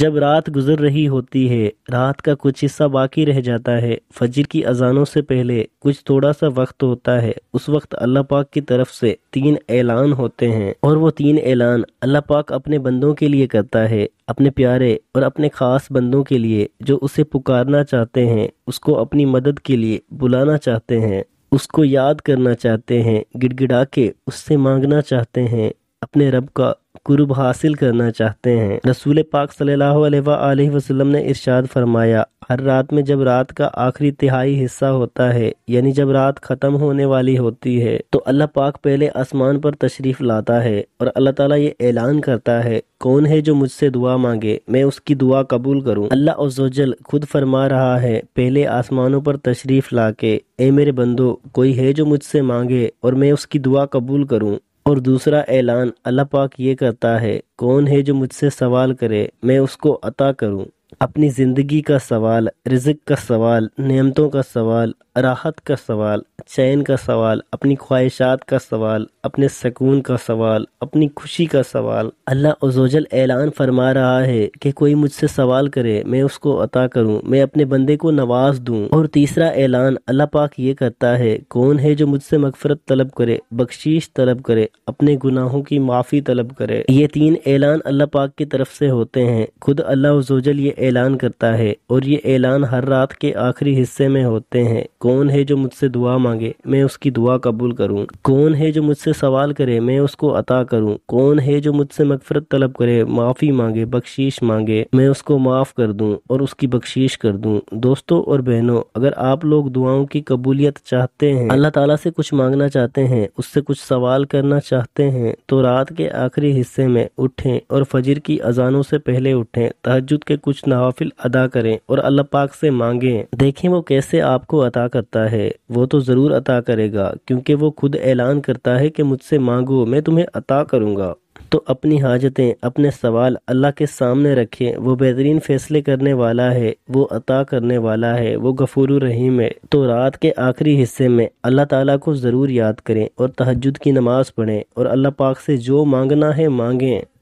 जब रात गुजर रही होती है रात का कुछ हिस्सा बाकी रह जाता है फजर की अजानों से पहले कुछ थोड़ा सा वक्त होता है उस वक्त अल्लाह पाक की तरफ से तीन ऐलान होते हैं और वो तीन ऐलान अल्लाह पाक अपने बंदों के लिए करता है अपने प्यारे और अपने ख़ास बंदों के लिए जो उसे पुकारना चाहते हैं उसको अपनी मदद के लिए बुलाना चाहते हैं उसको याद करना चाहते हैं गिड़गिड़ा के उससे मांगना चाहते हैं अपने रब का कुरुब हासिल करना चाहते हैं रसूल पाक सल्लाम अलैहि वसल्लम ने इरशाद फरमाया हर रात में जब रात का आखिरी तिहाई हिस्सा होता है यानी जब रात खत्म होने वाली होती है तो अल्लाह पाक पहले आसमान पर तशरीफ लाता है और अल्लाह ताला ये ऐलान करता है कौन है जो मुझसे दुआ मांगे मैं उसकी दुआ कबूल करूं अल्लाह औजल खुद फरमा रहा है पहले आसमानों पर तशरीफ लाके ए मेरे बंदो कोई है जो मुझसे मांगे और मैं उसकी दुआ कबूल करूं और दूसरा ऐलान अल्लाह पाक ये करता है कौन है जो मुझसे सवाल करे मैं उसको अता करूँ अपनी ज़िंदगी का सवाल रिजक का सवाल नियमतों का सवाल राहत का सवाल चैन का सवाल अपनी ख्वाहिशात का सवाल अपने सकून का सवाल अपनी खुशी का सवाल अल्लाह उजोजल ऐलान फरमा रहा है कि कोई मुझसे सवाल करे मैं उसको अता करूं मैं अपने बंदे को नवाज दूं और तीसरा ऐलान अल्लाह पाक ये करता है कौन है जो मुझसे मकफरत तलब करे बख्शीश तलब करे अपने गुनाहों की माफ़ी तलब करे ये तीन ऐलान अल्लाह पाक की तरफ से होते हैं खुद अल्लाह उजोजल ये ऐलान करता है और ये ऐलान हर रात के आखिरी हिस्से में होते हैं कौन है जो मुझसे दुआ मांगे मैं उसकी दुआ कबूल करूँ कौन है जो मुझसे सवाल करे मैं उसको अता करूँ कौन है जो मुझसे मकफरत तलब करे माफ़ी मांगे बख्शीश मांगे मैं उसको माफ़ कर दूँ और उसकी बख्शीश कर दूँ दोस्तों और बहनों अगर आप लोग दुआओं की कबूलियत चाहते हैं अल्लाह ताला से कुछ मांगना चाहते हैं उससे कुछ सवाल करना चाहते हैं तो रात के आखिरी हिस्से में उठें और फजर की अजानों से पहले उठें तहजद के कुछ नवाफिल अदा करें और अल्लाह पाक से मांगें देखें वो कैसे आपको अता करता है वो तो ज़रूर अता करेगा क्योंकि वो खुद ऐलान करता है कि मुझसे मांगो मैं तुम्हें अता करूँगा तो अपनी हाजतें अपने सवाल अल्लाह के सामने रखें वो बेहतरीन फैसले करने वाला है वो अता करने वाला है वो गफूर रहीम है तो रात के आखिरी हिस्से में अल्लाह ताला को ज़रूर याद करें और तहजद की नमाज़ पढ़ें और अल्लाह पाक से जो मांगना है मांगें